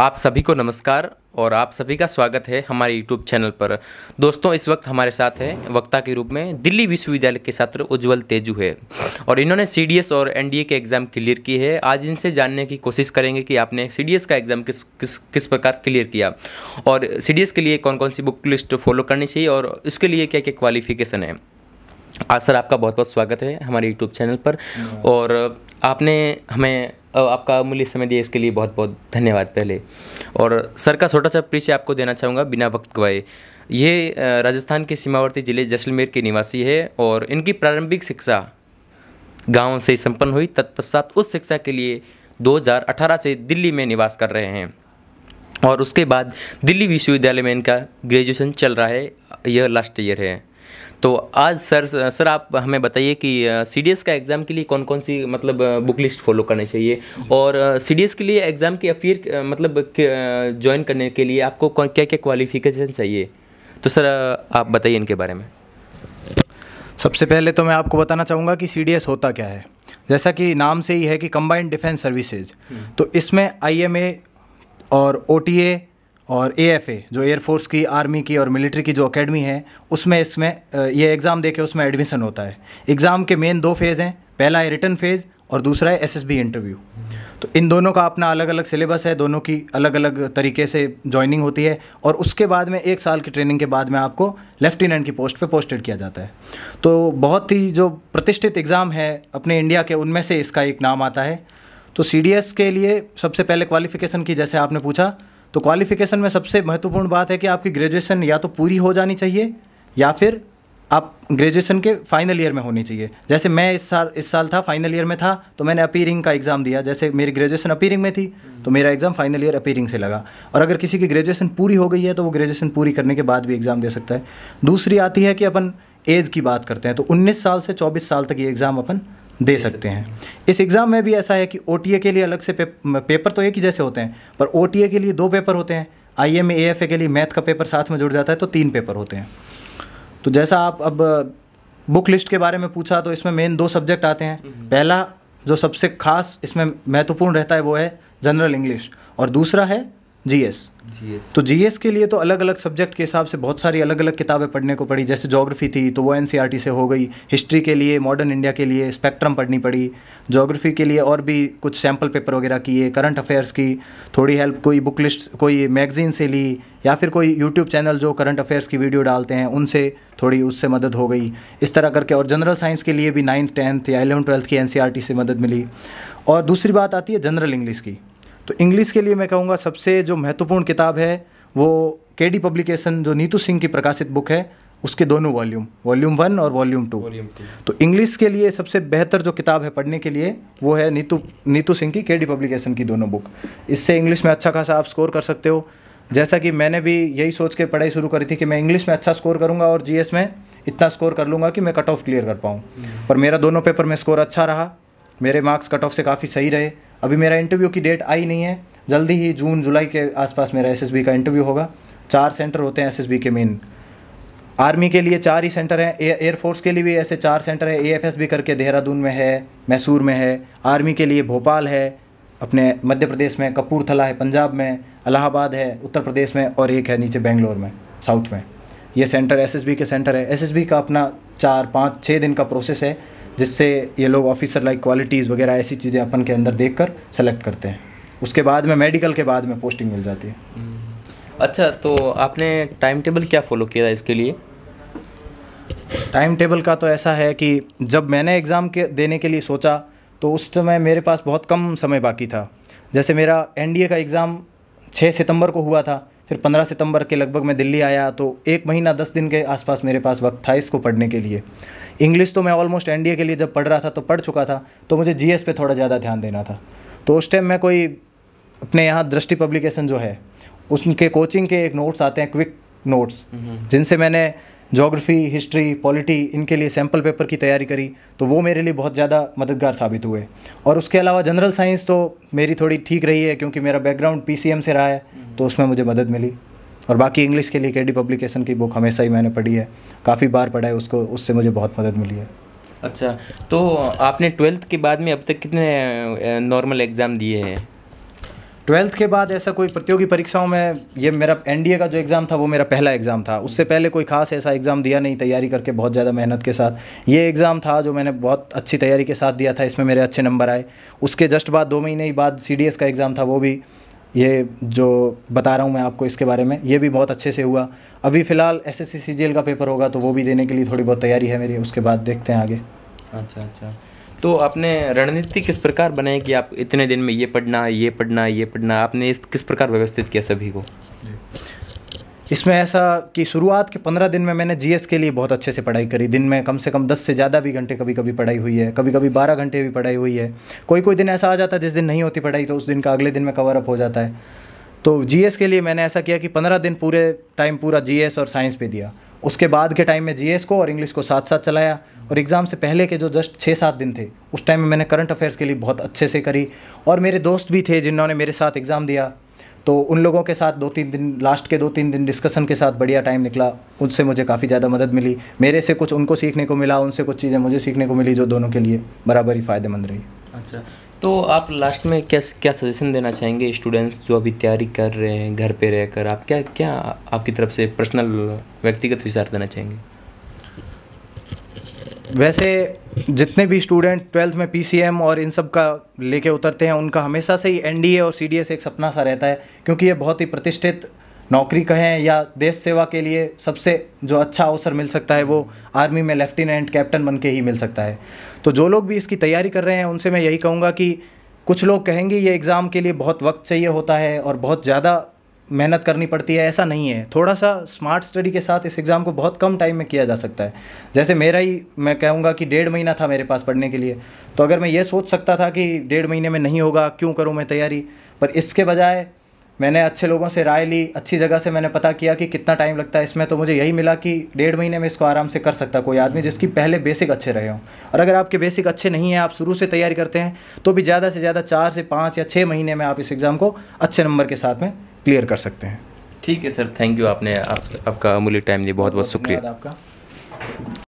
आप सभी को नमस्कार और आप सभी का स्वागत है हमारे यूट्यूब चैनल पर दोस्तों इस वक्त हमारे साथ हैं वक्ता के रूप में दिल्ली विश्वविद्यालय के छात्र उज्जवल तेजू है और इन्होंने सी और एन के एग्ज़ाम क्लियर की है आज इनसे जानने की कोशिश करेंगे कि आपने सी का एग्ज़ाम किस किस किस प्रकार क्लियर किया और सी के लिए कौन कौन सी बुक लिस्ट फॉलो करनी चाहिए और उसके लिए क्या क्या क्वालिफिकेशन है आज सर आपका बहुत बहुत स्वागत है हमारे यूट्यूब चैनल पर और आपने हमें आपका अमूल्य समय दिया इसके लिए बहुत बहुत धन्यवाद पहले और सर का छोटा सा परिचय आपको देना चाहूँगा बिना वक्त गवाए ये राजस्थान के सीमावर्ती जिले जैसलमेर के निवासी है और इनकी प्रारंभिक शिक्षा गांव से संपन्न हुई तत्पश्चात उस शिक्षा के लिए 2018 से दिल्ली में निवास कर रहे हैं और उसके बाद दिल्ली विश्वविद्यालय में इनका ग्रेजुएशन चल रहा है यह लास्ट ईयर है तो आज सर सर आप हमें बताइए कि सी डी एस का एग्ज़ाम के लिए कौन कौन सी मतलब बुक लिस्ट फॉलो करनी चाहिए और सी डी एस के लिए एग्ज़ाम की अफीर मतलब ज्वाइन करने के लिए आपको क्या क्या क्वालिफिकेशन चाहिए तो सर आप बताइए इनके बारे में सबसे पहले तो मैं आपको बताना चाहूँगा कि सी होता क्या है जैसा कि नाम से ही है कि कंबाइंड डिफेंस सर्विसेज तो इसमें आई और ओ और ए एफ ए जो एयरफोर्स की आर्मी की और मिलिट्री की जो अकेडमी है उसमें इसमें ये एग्ज़ाम देके उसमें एडमिशन होता है एग्ज़ाम के मेन दो फेज़ हैं पहला है रिटर्न फ़ेज़ और दूसरा है एस इंटरव्यू तो इन दोनों का अपना अलग अलग सिलेबस है दोनों की अलग अलग तरीके से ज्वाइनिंग होती है और उसके बाद में एक साल की ट्रेनिंग के बाद में आपको लेफ्टिनेंट की पोस्ट पे पोस्टेड किया जाता है तो बहुत ही जो प्रतिष्ठित एग्ज़ाम है अपने इंडिया के उनमें से इसका एक नाम आता है तो सी के लिए सबसे पहले क्वालिफ़िकेशन की जैसे आपने पूछा तो क्वालिफिकेशन में सबसे महत्वपूर्ण बात है कि आपकी ग्रेजुएशन या तो पूरी हो जानी चाहिए या फिर आप ग्रेजुएशन के फाइनल ईयर में होनी चाहिए जैसे मैं इस साल इस साल था फाइनल ईयर में था तो मैंने अपीयरिंग का एग्ज़ाम दिया जैसे मेरी ग्रेजुएशन अपीयरिंग में थी तो मेरा एग्ज़ाम फाइनल ईयर अपीयरिंग से लगा और अगर किसी की ग्रेजुएशन पूरी हो गई है तो वो ग्रेजुएशन पूरी करने के बाद भी एग्ज़ाम दे सकता है दूसरी आती है कि अपन एज की बात करते हैं तो उन्नीस साल से चौबीस साल तक ये एग्ज़ाम अपन दे सकते हैं इस एग्ज़ाम में भी ऐसा है कि ओ के लिए अलग से पेपर तो एक ही जैसे होते हैं पर ओ के लिए दो पेपर होते हैं आई एम के लिए मैथ का पेपर साथ में जुड़ जाता है तो तीन पेपर होते हैं तो जैसा आप अब बुक लिस्ट के बारे में पूछा तो इसमें मेन दो सब्जेक्ट आते हैं हम्म। पहला जो सबसे खास इसमें महत्वपूर्ण रहता है वो है जनरल इंग्लिश और दूसरा है जीएस तो जीएस के लिए तो अलग अलग सब्जेक्ट के हिसाब से बहुत सारी अलग अलग किताबें पढ़ने को पड़ी जैसे जोग्राफी थी तो वो टी e से हो गई हिस्ट्री के लिए मॉडर्न इंडिया के लिए स्पेक्ट्रम पढ़नी पड़ी जोग्राफी के लिए और भी कुछ सैम्पल पेपर वगैरह किए करंट अफेयर्स की थोड़ी हेल्प कोई बुक लिस्ट कोई मैगजीन से ली या फिर कोई यूट्यूब चैनल जो करंट अफेयर्स की वीडियो डालते हैं उनसे थोड़ी उससे मदद हो गई इस तरह करके और जनरल साइंस के लिए भी नाइन्थ टेंथ या एलेवन ट्वेल्थ की एन e से मदद मिली और दूसरी बात आती है जनरल इंग्लिश की तो इंग्लिश के लिए मैं कहूँगा सबसे जो महत्वपूर्ण किताब है वो के डी पब्लिकेशन जो नीतू सिंह की प्रकाशित बुक है उसके दोनों वॉल्यूम वॉल्यूम वन और वॉल्यूम टू तो इंग्लिश के लिए सबसे बेहतर जो किताब है पढ़ने के लिए वो है नीतू नीतू सिंह की के डी पब्लिकेशन की दोनों बुक इससे इंग्लिश में अच्छा खासा आप स्कोर कर सकते हो जैसा कि मैंने भी यही सोच के पढ़ाई शुरू करी थी कि मैं इंग्लिश में अच्छा स्कोर करूँगा और जीएस में इतना स्कोर कर लूँगा कि मैं कट ऑफ क्लियर कर पाऊँ hmm. पर मेरा दोनों पेपर में स्कोर अच्छा रहा मेरे मार्क्स कट ऑफ से काफ़ी सही रहे अभी मेरा इंटरव्यू की डेट आई नहीं है जल्दी ही जून जुलाई के आसपास मेरा एस का इंटरव्यू होगा चार सेंटर होते हैं एस के मेन आर्मी के लिए चार ही सेंटर हैं एयरफोर्स के लिए भी ऐसे चार सेंटर हैं एएफएस भी करके देहरादून में है मैसूर में है आर्मी के लिए भोपाल है अपने मध्य प्रदेश में कपूरथला है पंजाब में अलाहाबाद है उत्तर प्रदेश में और एक है नीचे बेंगलोर में साउथ में ये सेंटर एसएसबी के सेंटर है एसएसबी का अपना चार पाँच छः दिन का प्रोसेस है जिससे ये लोग ऑफिसर लाइक क्वालिटीज़ वगैरह ऐसी चीज़ें अपन के अंदर देख कर सेलेक्ट करते हैं उसके बाद में मेडिकल के बाद में पोस्टिंग मिल जाती है हम्म। अच्छा तो आपने टाइम टेबल क्या फॉलो किया इसके लिए टाइम टेबल का तो ऐसा है कि जब मैंने एग्ज़ाम के देने के लिए सोचा तो उस समय मेरे पास बहुत कम समय बाकी था जैसे मेरा ए का एग्ज़ाम 6 सितंबर को हुआ था फिर 15 सितंबर के लगभग मैं दिल्ली आया तो एक महीना दस दिन के आसपास मेरे पास वक्त था इसको पढ़ने के लिए इंग्लिश तो मैं ऑलमोस्ट एनडीए के लिए जब पढ़ रहा था तो पढ़ चुका था तो मुझे जीएस पे थोड़ा ज़्यादा ध्यान देना था तो उस टाइम मैं कोई अपने यहाँ दृष्टि पब्लिकेशन जो है उसके कोचिंग के एक नोट्स आते हैं क्विक नोट्स जिनसे मैंने जोग्राफ़ी हिस्ट्री पॉलिटी इनके लिए सैम्पल पेपर की तैयारी करी तो वो मेरे लिए बहुत ज़्यादा मददगार साबित हुए और उसके अलावा जनरल साइंस तो मेरी थोड़ी ठीक रही है क्योंकि मेरा बैकग्राउंड पीसीएम से रहा है हम्म। तो उसमें मुझे मदद मिली और बाकी इंग्लिश के लिए के डी पब्लिकेशन की बुक हमेशा ही मैंने पढ़ी है काफ़ी बार पढ़ा है उसको उससे मुझे बहुत मदद मिली है अच्छा तो आपने ट्वेल्थ के बाद में अब तक कितने नॉर्मल एग्ज़ाम दिए हैं ट्वेल्थ के बाद ऐसा कोई प्रतियोगी परीक्षाओं में ये मेरा एन का जो एग्ज़ाम था वो मेरा पहला एग्ज़ाम था उससे पहले कोई खास ऐसा एग्ज़ाम दिया नहीं तैयारी करके बहुत ज़्यादा मेहनत के साथ ये एग्ज़ाम था जो मैंने बहुत अच्छी तैयारी के साथ दिया था इसमें मेरे अच्छे नंबर आए उसके जस्ट बाद दो महीने ही बाद सी का एग्ज़ाम था वो भी ये जो बता रहा हूँ मैं आपको इसके बारे में ये भी बहुत अच्छे से हुआ अभी फ़िलहाल एस एस सी का पेपर होगा तो वो भी देने के लिए थोड़ी बहुत तैयारी है मेरी उसके बाद देखते हैं आगे अच्छा अच्छा तो आपने रणनीति किस प्रकार बनाई कि आप इतने दिन में ये पढ़ना ये पढ़ना ये पढ़ना आपने इस किस प्रकार व्यवस्थित किया सभी को इसमें ऐसा कि शुरुआत के पंद्रह दिन में मैंने जी के लिए बहुत अच्छे से पढ़ाई करी दिन में कम से कम दस से ज़्यादा भी घंटे कभी कभी पढ़ाई हुई है कभी कभी बारह घंटे भी पढ़ाई हुई है कोई कोई दिन ऐसा आ जाता है जिस दिन नहीं होती पढ़ाई तो उस दिन का अगले दिन में कवर अप हो जाता है तो जी के लिए मैंने ऐसा किया कि पंद्रह दिन पूरे टाइम पूरा जी और साइंस पर दिया उसके बाद के टाइम में जी को और इंग्लिश को साथ साथ चलाया और एग्ज़ाम से पहले के जो जस्ट छः सात दिन थे उस टाइम में मैंने करंट अफेयर्स के लिए बहुत अच्छे से करी और मेरे दोस्त भी थे जिन्होंने मेरे साथ एग्ज़ाम दिया तो उन लोगों के साथ दो तीन दिन लास्ट के दो तीन दिन डिस्कशन के साथ बढ़िया टाइम निकला उनसे मुझे काफ़ी ज़्यादा मदद मिली मेरे से कुछ उनको सीखने को मिला उनसे कुछ चीज़ें मुझे सीखने को मिली जो दोनों के लिए बराबर ही फ़ायदेमंद रही अच्छा तो आप लास्ट में क्या क्या सजेशन देना चाहेंगे स्टूडेंट्स जो अभी तैयारी कर रहे हैं घर पर रहकर आप क्या क्या आपकी तरफ से पर्सनल व्यक्तिगत विचार देना चाहेंगे वैसे जितने भी स्टूडेंट ट्वेल्थ में पी और इन सब का लेके उतरते हैं उनका हमेशा से ही एन और सी एक सपना सा रहता है क्योंकि ये बहुत ही प्रतिष्ठित नौकरी कहें या देश सेवा के लिए सबसे जो अच्छा अवसर मिल सकता है वो आर्मी में लेफ्टिनेंट कैप्टन बन के ही मिल सकता है तो जो लोग भी इसकी तैयारी कर रहे हैं उनसे मैं यही कहूँगा कि कुछ लोग कहेंगे ये एग्ज़ाम के लिए बहुत वक्त चाहिए होता है और बहुत ज़्यादा मेहनत करनी पड़ती है ऐसा नहीं है थोड़ा सा स्मार्ट स्टडी के साथ इस एग्ज़ाम को बहुत कम टाइम में किया जा सकता है जैसे मेरा ही मैं कहूँगा कि डेढ़ महीना था मेरे पास पढ़ने के लिए तो अगर मैं ये सोच सकता था कि डेढ़ महीने में नहीं होगा क्यों करूँ मैं तैयारी पर इसके बजाय मैंने अच्छे लोगों से राय ली अच्छी जगह से मैंने पता किया कि कितना टाइम लगता है इसमें तो मुझे यही मिला कि डेढ़ महीने में इसको आराम से कर सकता कोई आदमी जिसकी पहले बेसिक अच्छे रहे हों और अगर आपके बेसिक अच्छे नहीं हैं आप शुरू से तैयारी करते हैं तो भी ज़्यादा से ज़्यादा चार से पाँच या छः महीने में आप इस एग्ज़ाम को अच्छे नंबर के साथ में क्लियर कर सकते हैं ठीक है सर थैंक यू आपने आप, आपका अमूल्य टाइम लिए बहुत बहुत शुक्रिया आपका